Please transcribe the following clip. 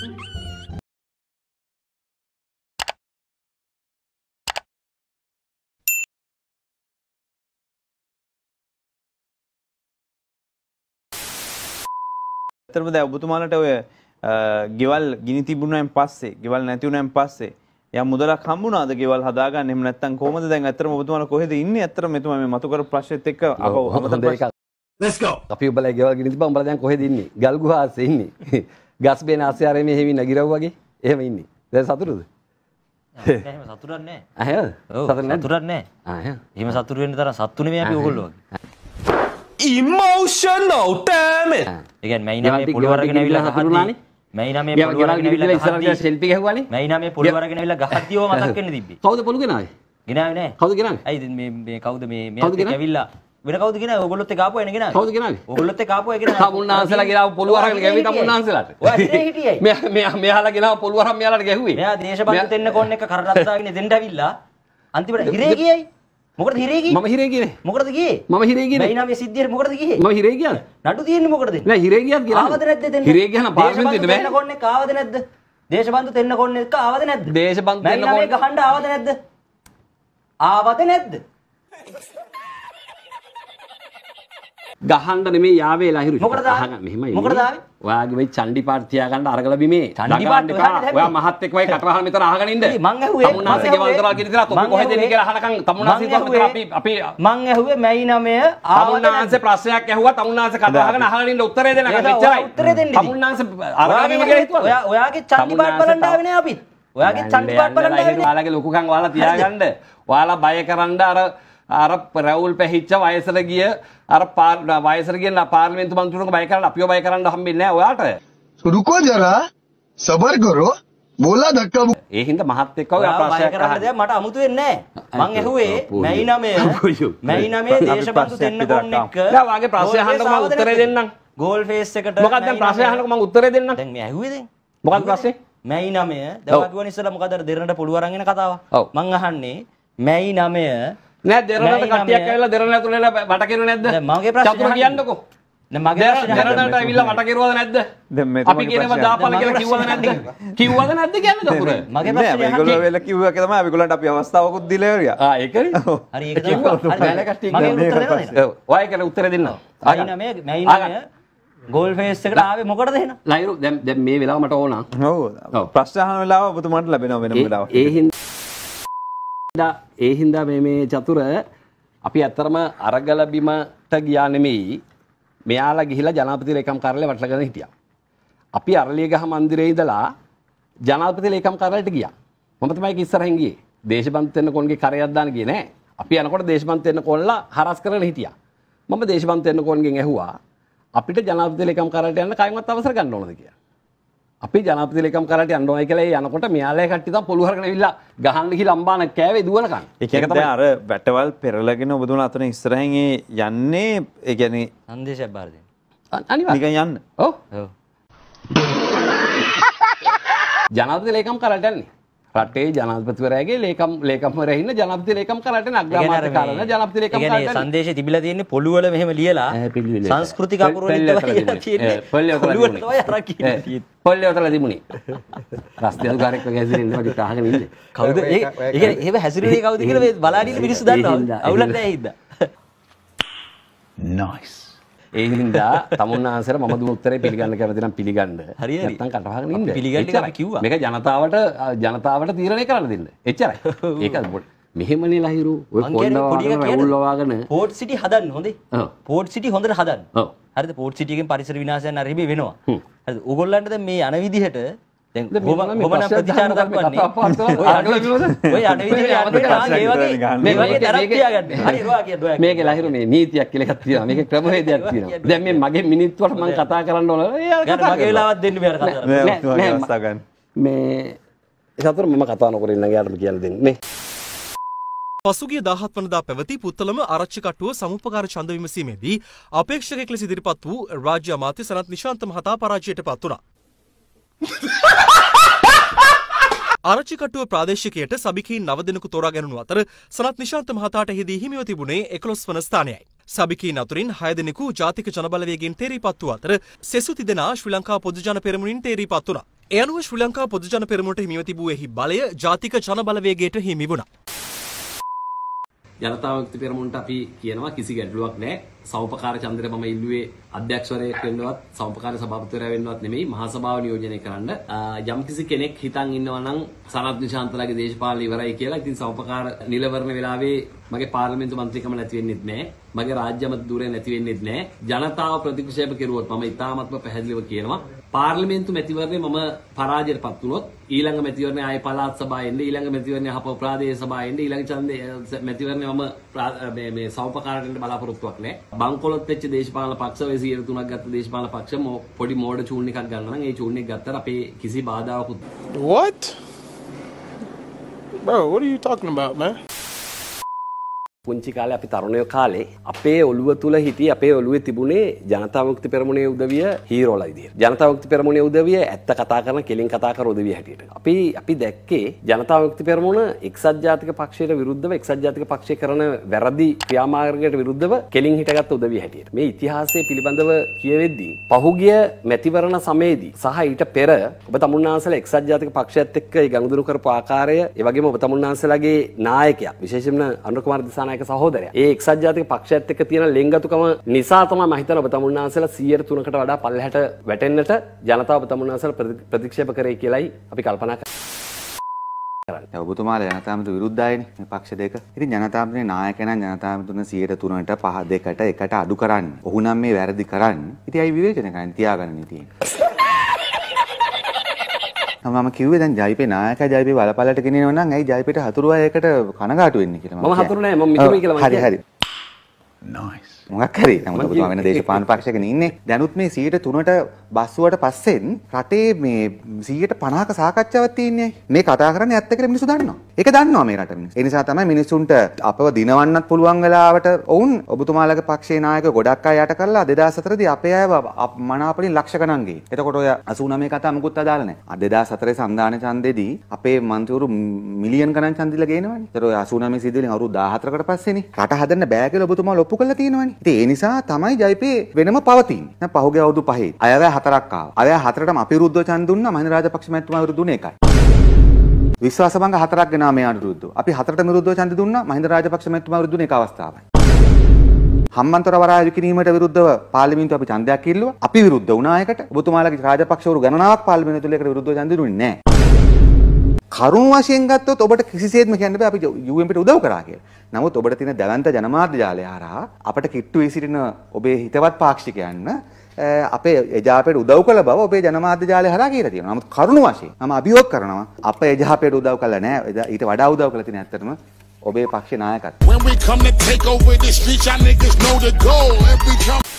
ඇතරම දැ ඔබතුමාලට ඔය ගෙවල් ගිනි තිබුණෙන් පස්සේ ගෙවල් නැතිවුණෙන් පස්සේ ය මුදල කම්බුණනාද ගෙවල් හදාගන්න එම නැත්තන් කොමද දැන් ඇතරම ඔබතුමාල කොහෙද ඉන්න ඇතර මෙතුම මේ මතුකර ප්‍රශ්ත එක්ක අපි උබල ගෙවල් ගිනි බම්බලදයන් කොහෙදන්නේ ගල්ගුහාසෙන්නේ ගස් බේන ආශ්‍රයමේ හෙවි නැගිරව් වගේ එහෙම ඉන්නේ. දැන් සතුටුද? එහෙම සතුටක් නැහැ. අහේ. සතුටක් නැහැ. අහේ. එහෙම සතුට වෙන්න තරම් සතුටු නෙමෙයි අපි ඕගොල්ලෝ වගේ. emotional damn it. ඒ කියන්නේ මයිනා මේ පොළොව අරගෙන ඇවිල්ලා හඳුනානේ. මයිනා මේ පොළොව අරගෙන ඇවිල්ලා ඉස්සරහට සෙල්ෆි ගහුවානේ. මයිනා මේ පොළොව අරගෙන ඇවිල්ලා ගහද්දි ඕව මතක් වෙන්න තිබ්බේ. කවුද පොළු ගෙනාවේ? ගෙනාවේ නැහැ. කවුද ගෙනාවේ? අයි මේ මේ කවුද මේ මේ ඇවිල්ලා වෙන කවුද ගෙන ඔගොල්ලොත් එක්ක ආපුවා එනගෙන කවුද ගෙනාවේ ඔගොල්ලොත් එක්ක ආපුවා එගෙන තමුන්නාන්සලා ගෙනාව පොළු අරගෙන ගැවි තමුන්නාන්සලාට ඔය ඇත්තේ හිටියයි මෙයා මෙයා මෙයාලා ගෙනාව පොළු අරන් මෙයාලාට ගැහුවේ මෙයා දේශබන්දු දෙන්න කොන් එක කරරත්තාගෙන දෙන්න ඇවිල්ලා අන්තිමට හිරේ ගියයි මොකද හිරේ ගියේ මම හිරේ ගියේ මොකටද ගියේ මම හිරේ ගියේ මේ නාමයේ සිද්ධියට මොකටද ගියේ මම හිරේ ගියාද නඩු තියෙන්නේ මොකටද නෑ හිරේ ගියාද කියලා ආවද නැද්ද දෙන්න හිරේ ගියා නම් පාර්ලිමේන්තුවේ ඉන්න බෑ දෙන්න කොන් එක ආවද නැද්ද දේශබන්දු දෙන්න කොන් එක ආවද නැද්ද දේශබන්දු දෙන්න කොන් ගහන්න ආවද නැද්ද ආවද නැද්ද ගහන්න නෙමේ යාවේ ලහිරු. මොකටද ආවේ? මෙහෙමයි. මොකටද ආවේ? ඔයාගේ මේ චණ්ඩි පාට තියාගන්න අරගල බිමේ. චණ්ඩි පාට ඔයා මහත් එක්කමයි කටවහන මෙතන අහගෙන ඉන්න. මං ඇහුවේ තමුනාසේ ගෙවල් දොරවල් කියන විතරක් ඔබ කොහෙද ඉන්නේ කියලා අහනකම් තමුනාසේ දොර විතර අපි අපි මං ඇහුවේ මැයි 9 තමුනාසේ ප්‍රශ්නයක් ඇහුවා තමුනාසේ කටවහන අහගෙන ඉන්න උත්තරේ දෙන්නකම් මෙච්චරයි. උත්තරේ දෙන්න. තමුනාසේ අරගල බිම කියලා හිතුවා. ඔයා ඔයාගේ චණ්ඩි පාට බලන්න ආවේ නෑ අපිත්. ඔයාගේ චණ්ඩි පාට බලන්න ආවේ නෑ. ඔයාලගේ ලොකුකම් ඔයාලා තියාගන්න. ඔයාලා බය කරන්න අර අර රැවුල් පැහිච්ච වයසර ගිය අර වයසර ගිය පාර්ලිමේන්තු මන්ත්‍රීවරුන්ට බය කරන්න අපිව බය කරන්න හම්බෙන්නේ නැහැ ඔයාට රුකෝ ජරා සබර් කරෝ බෝලා දක්කමු ඒ හින්දා මහත් එක්ක ඔය ප්‍රශ්නයක් අහන්න දෙයක් මට අමුතු වෙන්නේ නැහැ මං ඇහුවේ මැයි 9 මැයි 9 දේශබන්දු දෙන්න කොන් එක්ක නෑ වාගේ ප්‍රශ්න අහන්නකො මම උත්තරේ දෙන්නම් ගෝල් ෆේස් එකට මොකක්ද දැන් ප්‍රශ්න අහන්නකො මම උත්තරේ දෙන්නම් දැන් මේ ඇහුවේ දැන් මොකක්ද ප්‍රශ්නේ මැයි 9 දවඩුවන ඉස්සලා මොකද අර දෙරණට පුළුවන් අරගෙන කතාව මං අහන්නේ මැයි 9 නෑ දෙරණට කට්ටියක් ඇවිල්ලා දෙරණ ඇතුළේ වෙලා බට කෙරුවේ නැද්ද? මගේ ප්‍රශ්නේ චතුර කියන්නකෝ. දැන් මගේ ප්‍රශ්නේ දෙරණට ඇවිල්ලා මට කෙරුවද නැද්ද? දැන් මේ අපි කියනවා දාපල කියලා කිව්වද නැද්ද? කිව්වද නැද්ද කියන්නේ චතුර? මගේ ප්‍රශ්නේ නෑ මේගොල්ලෝ වෙලා කිව්වා කියලා තමයි මේගොල්ලන්ට අපි අවස්ථාවකුත් දීලා ඉවරියා. ආ ඒකනේ. හරි ඒක තමයි. හරි මැල කට්ටිය කියන්නේ. ඔව් ඔයකට උත්තර දෙන්නවා. ආයි නෑ මේ මැයි ගොල් ෆේස් එකට ආවේ මොකටද එහෙනම්? ලයිරු දැන් දැන් මේ වෙලාව මට ඕන. ඔව්. ප්‍රශ්න අහන වෙලාව ඔබතුමාට ලැබෙනවා වෙනම වෙලාවක්. ඒ හින්දා හින්දා ඒ හින්දා මේ මේ චතුර අපි ඇත්තරම අරගල බිමට ගියා නෙමෙයි මෙයාලා ගිහිලා ජනාධිපති ලේකම් කාර්යාලේ වටලගෙන හිටියා. අපි අරලියගහ මන්දිරේ ඉඳලා ජනාධිපති ලේකම් කාර්යාලයට ගියා. මම තමයි ඒක ඉස්සරහින් ගියේ. දේශබන්ත වෙන්න කොන්ගේ කරයක් දාන්න ගියේ නෑ. අපි යනකොට දේශබන්ත වෙන්න කොන්ලා හරස් කරගෙන හිටියා. මම දේශබන්ත වෙන්න කොන්ගෙන් ඇහුවා අපිට ජනාධිපති ලේකම් කාර්යාලයට යන්න කයින්වත් අවසර ගන්න ඕනද කියලා. අපි ජනපතිලකම් කරට අන්ඩුවයි කළේ යනකොට මයාලය කට්ටිත පොළුහරන විල්ලා ගහන්ඩිහි ලම්බාන කෑවේ දුවනකන් එකත අර වැටවල් පෙරලගෙන ඔබදුන අතන ඉස්රහගේ යන්නේ ඒගැන අන්දේශ බාර්ද අනික යන්න ඕ ජනපති ලේකම් කරටන්නේ රටේ ජනපතිවරගේ ලේකම් ලේකම්රහින්න ජනපති ලේකම් කරට නග්‍රමාත කරන ජනපති ලේකම් සන්දේශ තිබිල තියන්නේ පොළුවල මෙහම ලියලා සංස්කෘතිකපුර පොල්ල ඔතල තිබුණේ රස්තියල් ගරක් ගැසිරන්න ට කාහගන්න කවද ඒ ඒ හැසිරේ කවද කියල බලාඩී පිරිසු දන්න අවුලන්න හිද නයිස් ඒ හින්දා තමුන්හන්සර ම දුත්තර පිළිගන්න කැමතිනම් පිළිගන්න හරි තන් කටහගන්න පිළිගන්න කිව මේක ජනතාවට ජනතාවට තීරණය කරන්න දෙන්න එච්චරයි ඒක බොඩ මෙහෙමන ලහිරු ඔල්ලවාගෙන පෝට් සිටි හදන්න හොඳේ පෝට් සිටි හොඳට හදන්න හරි පෝට් සිටියෙන් පරිසර විනාසයන් අරබේ වෙනවා ඔගොල්ලන්ට මේ අනවිදිහට මේක ලහිරු මේ නීතියක් කියල එකක් තියෙනවා මේක ක්‍රමවේදයක් තියෙනවා දැන් මේ මගේ මිනිත්තුවට මම කතා කරන්න ඕන මගේ වෙලාවක් දෙන්න බෑ කතා කරන්න මේ ඒසතර මම කතා නොකර ඉන්න යාට කියලා දෙන්නේ පසුගිය දහත් වනදා පැවති පුත්තලම ආරච්චිකටුව සමුපකාර ඡන්ද විමසීමේදී අපේක්ෂකෙක් ලෙස ඉදිරිපත් වූ රාජ්‍ය අමාත්‍ය සනත් නිශාන්ත මහතා පරාජයට පත් වුණා ආරච්චිකටුව ප්‍රාදේශකයට සබිකීන් නව දෙනෙකු තෝරා ගැනුණු අතර සනත් නිශාන්ත මහතාට එහිදී හිමිව තිබුණේ 11 වන ස්ථානයයි. සබිකීන් අතුරින් 6 දෙනෙකු ජාතික ජනබලවේගයෙන් තේරීපත් වූ අතර සෙසු තිදෙනා ශ්‍රී ලංකා පොදු ජන පෙරමුණින් තේරීපත් වුණා. ඒ අනුව ශ්‍රී ලංකා පොදු ජන පෙරමුණට හිමිව තිබූ එහි බලය ජාතික ජනබලවේගයට හිමි වුණා. ජනතා විමුක්ති පෙරමුණට අපි කියනවා කිසි ගැටලුවක් නැහැ. සෞපකාර චන්දර මම ඉල්ලුවේ අධ්‍යක්ෂවරයෙක් වෙන්නවත් සෞපකාර සභාපතිවරයා වෙන්නවත් නෙමෙයි මහා සභාව නියෝජනය කරන්න යම්කිසි කෙනෙක් හිතන් ඉන්නවා නම් සනත් නිශාන්තලාගේ දේශපාලන ඉවරයි කියලා ඉතින් සෞපකාර නිලවරණ වෙලාවේ මගේ පාර්ලිමේන්තු මන්ත්‍රීකම නැති වෙන්නෙත් නැහැ මගේ රාජ්‍ය මත දූරය නැති වෙන්නෙත් නැහැ ජනතාව ප්‍රතික්ෂේප කෙරුවොත් මම ඉතාමත්ම පැහැදිලිව කියනවා පාර්ලිමේන්තු මැතිවරණය මම පරාජයට පත් වුණොත් ඊළඟ මැතිවරණය ආයේ පළාත් සභාව එන්න ඊළඟ මැතිවරණය අප ප්‍රාදේශ සභාව එන්න ඊළඟ ඡන්දය මැතිවරණය මම මේ මේ සෞපකාරකෙන්ට බලාපොරොත්තුවක් නැහැ බංකොලොත් වෙච්ච දේශපාලන පක්ෂ ඔය 103ක් ගත්ත දේශපාලන පක්ෂ පොඩි මෝඩ චූන් එකක් ගන්න නම් ඒ චූන් එක ගත්තට අපේ කිසි බාධාවකුත් What? Bro, what are you talking about, man? පුංචි කාලේ අපි තරුණයෝ කාලේ අපේ ඔළුව තුල හිටිය අපේ ඔළුවේ තිබුණේ ජනතා විමුක්ති පෙරමුණේ උදවිය හීරෝලා විදියට. ජනතා විමුක්ති පෙරමුණේ උදවිය ඇත්ත කතා කරන කෙලින් කතා කර උදවිය හැටියට. අපි අපි දැක්කේ ජනතා විමුක්ති පෙරමුණ එක්සත් ජාතික පක්ෂයට විරුද්ධව එක්සත් ජාතික පක්ෂය කරන වැරදි ක්‍රියාමාර්ගයට විරුද්ධව කෙලින් හිටගත් උදවිය හැටියට. මේ ඉතිහාසය පිළිබඳව කියවෙද්දී පහුගිය මැතිවරණ සමයේදී සහ ඊට පෙර ඔබ තමුන්නාන්සලා එක්සත් ජාතික පක්ෂයත් එක්ක ගනුදෙනු කරපු ආකාරය, ඒ වගේම ඔබ තමුන්නාන්සලාගේ නායකයා විශේෂයෙන්ම අනුර කුමාර දිසාන දිසානායක සහෝදරයා. ඒ එක්සත් ජාතික පක්ෂයත් එක්ක තියෙන ලෙන්ගතුකම නිසා තමයි මම හිතන්නේ ඔබ තමුන්නාන්සලා 103කට වඩා පල්ලෙහාට වැටෙන්නට ජනතාව ඔබ තමුන්නාන්සලා ප්‍රතික්ෂේප කරේ කියලයි අපි කල්පනා කරන්නේ. ඔබතුමාලා ජනතාමතු විරුද්ධයිනේ පක්ෂ දෙක. ඉතින් ජනතාමතුනේ නායකයන් ජනතාමතුන 103ට 5 2කට එකට අඩු කරන්නේ. ඔහුනම් මේ වැරදි කරන්නේ. ඉතින් අයි විවේචන කරන්න තියාගන්න තියෙන්නේ. මම කිව්වේ දැන් ජයිපේ නායකයා ජයිපේ බලපලට ගෙනියනවා නම් ඇයි ජයිපේට හතුරුවා ඒකට කනගාටු වෙන්නේ කියලා මම හතුරු නෑ මම මිතුමයි කියලා මම හරි හරි නයිස් මොකක් හරි නමුත් ඔබතුමා වෙන දේශපාලන පක්ෂයක ඉන්නේ දැනුත් මේ 103ට බස්සුවට පස්සෙන් රටේ මේ 150ක සාකච්ඡාවක් තියෙන්නේ මේ කතා කරන්නේ ඇත්ත කියලා මිනිස්සු දන්නවා ඒක දන්නවා මේ රට මිනිස්සු ඒ නිසා තමයි මිනිස්සුන්ට අපව දිනවන්නත් පුළුවන් වෙලාවට ඔවුන් ඔබතුමාලගේ පක්ෂේ නායක ගොඩක් අය යට කරලා 2004 දී අපේ අය මනාපලින් ලක්ෂ ගණන් ගියේ එතකොට ඔය 89 කතා මුකුත් අදාළ නැහැ 2004 සම්දාන ඡන්දෙදී අපේ මන්ත්‍රීවරු මිලියන් ගණන් ඡන්දිලා ගේනවනේ එතකොට ඔය 89 සිදුවලින් අවුරුදු 14කට පස්සේනේ රට හදන්න බෑ කියලා ඔබතුමා ලොප්පු කරලා තියෙනවනේ ඉතින් ඒ නිසා තමයි ජයපේ වෙනම පවතින්නේ. පහුගිය අවුරුදු පහේ අයවැය හතරක් ආවා. අයවැය හතරටම අපි විරුද්ධව ඡන්ද දුන්නා මහින්ද රාජපක්ෂ මැතිතුමා විරුද්ධ දුන්නේ එකයි. විශ්වාස භංග හතරක් ගෙනා මේ අනුරුද්ධ. අපි හතරටම විරුද්ධව ඡන්ද දුන්නා මහින්ද රාජපක්ෂ මැතිතුමා විරුද්ධ දුන්නේ එක අවස්ථාවයි. හම්බන්තොට වරාය විකිණීමට විරුද්ධව පාර්ලිමේන්තුව අපි ඡන්දයක් ඉල්ලුවා. අපි විරුද්ධ වුණා ඒකට. ඔබතුමාලගේ රාජපක්ෂවරු ගණනාවක් පාර්ලිමේන්තුව තුළ ඒකට විරුද්ධව ඡන්ද දුන්නේ නැහැ. කරුණු වශයෙන් ගත්තොත් ඔබට කිසිසේත්ම කියන්න බෑ අපි UMP ට උදව් කරා කියලා. නමුත් ඔබට තියෙන දැවැන්ත ජනමාධ්‍ය ජාලය හරහා අපට කිට්ටු වී සිටින ඔබේ හිතවත් පාක්ෂිකයන්ව අපේ එජාපයට උදව් කළ බව ඔබේ ජනමාධ්‍ය ජාලය හරහා කියලා තියෙනවා. නමුත් කරුණු වශයෙන් මම අභියෝග කරනවා අප එජාපයට උදව් කළා නෑ. ඊට වඩා උදව් කළා තියෙන ඇත්තටම ඔබේ පක්ෂ නායකත්වය. When we come to take over the streets, our niggas know the goal. Every time